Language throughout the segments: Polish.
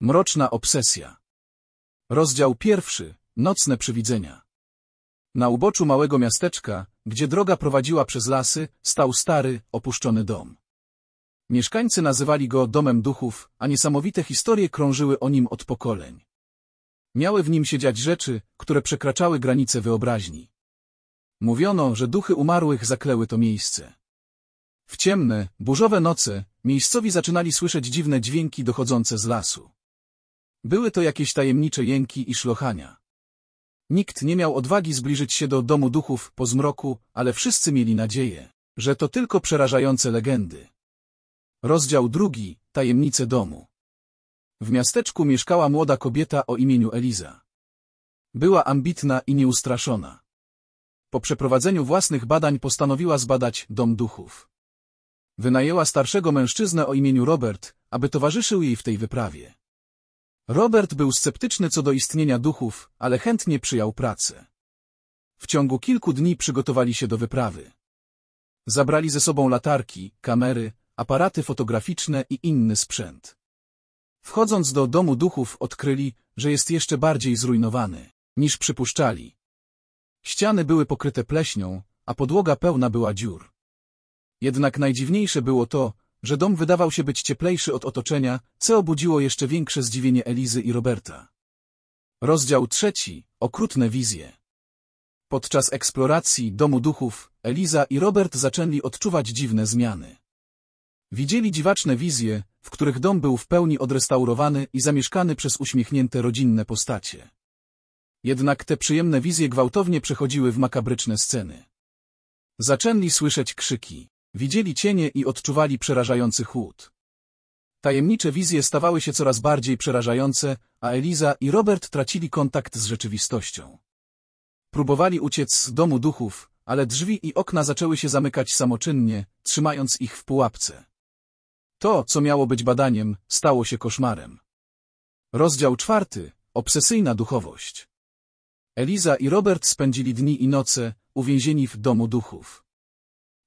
Mroczna obsesja. Rozdział pierwszy. Nocne przywidzenia. Na uboczu małego miasteczka, gdzie droga prowadziła przez lasy, stał stary, opuszczony dom. Mieszkańcy nazywali go domem duchów, a niesamowite historie krążyły o nim od pokoleń. Miały w nim się dziać rzeczy, które przekraczały granice wyobraźni. Mówiono, że duchy umarłych zakleły to miejsce. W ciemne, burzowe noce, miejscowi zaczynali słyszeć dziwne dźwięki dochodzące z lasu. Były to jakieś tajemnicze jęki i szlochania. Nikt nie miał odwagi zbliżyć się do domu duchów po zmroku, ale wszyscy mieli nadzieję, że to tylko przerażające legendy. Rozdział drugi, tajemnice domu. W miasteczku mieszkała młoda kobieta o imieniu Eliza. Była ambitna i nieustraszona. Po przeprowadzeniu własnych badań postanowiła zbadać dom duchów. Wynajęła starszego mężczyznę o imieniu Robert, aby towarzyszył jej w tej wyprawie. Robert był sceptyczny co do istnienia duchów, ale chętnie przyjął pracę. W ciągu kilku dni przygotowali się do wyprawy. Zabrali ze sobą latarki, kamery, aparaty fotograficzne i inny sprzęt. Wchodząc do domu duchów odkryli, że jest jeszcze bardziej zrujnowany, niż przypuszczali. Ściany były pokryte pleśnią, a podłoga pełna była dziur. Jednak najdziwniejsze było to, że dom wydawał się być cieplejszy od otoczenia, co obudziło jeszcze większe zdziwienie Elizy i Roberta. Rozdział trzeci. Okrutne wizje. Podczas eksploracji Domu Duchów, Eliza i Robert zaczęli odczuwać dziwne zmiany. Widzieli dziwaczne wizje, w których dom był w pełni odrestaurowany i zamieszkany przez uśmiechnięte rodzinne postacie. Jednak te przyjemne wizje gwałtownie przechodziły w makabryczne sceny. Zaczęli słyszeć krzyki. Widzieli cienie i odczuwali przerażający chłód. Tajemnicze wizje stawały się coraz bardziej przerażające, a Eliza i Robert tracili kontakt z rzeczywistością. Próbowali uciec z domu duchów, ale drzwi i okna zaczęły się zamykać samoczynnie, trzymając ich w pułapce. To, co miało być badaniem, stało się koszmarem. Rozdział czwarty. Obsesyjna duchowość. Eliza i Robert spędzili dni i noce, uwięzieni w domu duchów.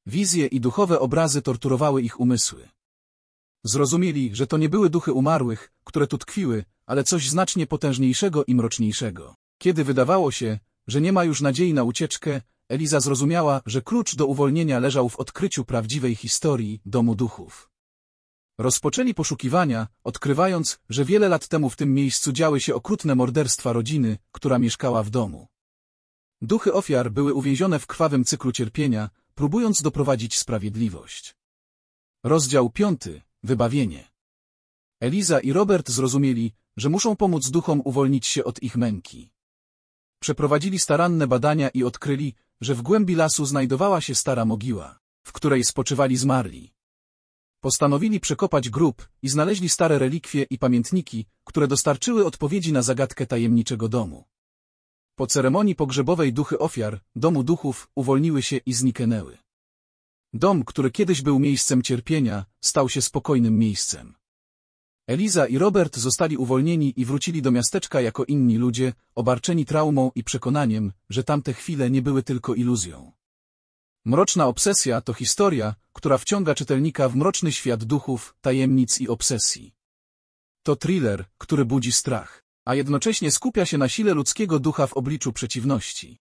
Wizje i duchowe obrazy torturowały ich umysły. Zrozumieli, że to nie były duchy umarłych, które tu tkwiły, ale coś znacznie potężniejszego i mroczniejszego. Kiedy wydawało się, że nie ma już nadziei na ucieczkę, Eliza zrozumiała, że klucz do uwolnienia leżał w odkryciu prawdziwej historii Domu Duchów. Rozpoczęli poszukiwania, odkrywając, że wiele lat temu w tym miejscu działy się okrutne morderstwa rodziny, która mieszkała w domu. Duchy ofiar były uwięzione w krwawym cyklu cierpienia, próbując doprowadzić sprawiedliwość. Rozdział 5. Wybawienie Eliza i Robert zrozumieli, że muszą pomóc duchom uwolnić się od ich męki. Przeprowadzili staranne badania i odkryli, że w głębi lasu znajdowała się stara mogiła, w której spoczywali zmarli. Postanowili przekopać grób i znaleźli stare relikwie i pamiętniki, które dostarczyły odpowiedzi na zagadkę tajemniczego domu. Po ceremonii pogrzebowej duchy ofiar, domu duchów, uwolniły się i zniknęły. Dom, który kiedyś był miejscem cierpienia, stał się spokojnym miejscem. Eliza i Robert zostali uwolnieni i wrócili do miasteczka jako inni ludzie, obarczeni traumą i przekonaniem, że tamte chwile nie były tylko iluzją. Mroczna obsesja to historia, która wciąga czytelnika w mroczny świat duchów, tajemnic i obsesji. To thriller, który budzi strach a jednocześnie skupia się na sile ludzkiego ducha w obliczu przeciwności.